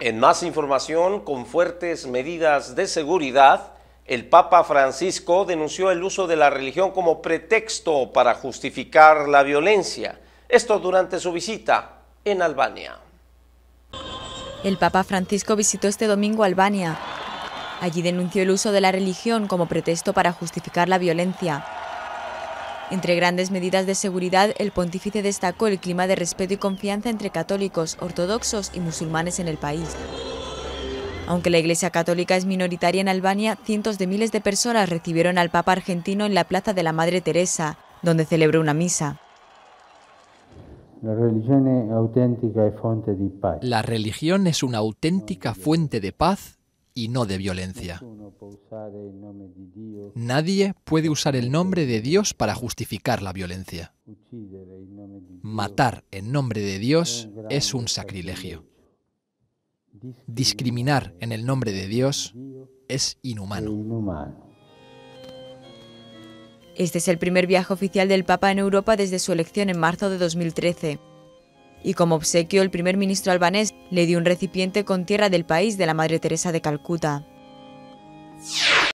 En más información, con fuertes medidas de seguridad, el Papa Francisco denunció el uso de la religión como pretexto para justificar la violencia. Esto durante su visita en Albania. El Papa Francisco visitó este domingo Albania. Allí denunció el uso de la religión como pretexto para justificar la violencia. Entre grandes medidas de seguridad, el pontífice destacó el clima de respeto y confianza entre católicos, ortodoxos y musulmanes en el país. Aunque la Iglesia Católica es minoritaria en Albania, cientos de miles de personas recibieron al Papa argentino en la Plaza de la Madre Teresa, donde celebró una misa. La religión es una auténtica fuente de paz y no de violencia. Nadie puede usar el nombre de Dios para justificar la violencia. Matar en nombre de Dios es un sacrilegio. Discriminar en el nombre de Dios es inhumano. Este es el primer viaje oficial del Papa en Europa desde su elección en marzo de 2013 y como obsequio el primer ministro albanés le dio un recipiente con tierra del país de la Madre Teresa de Calcuta.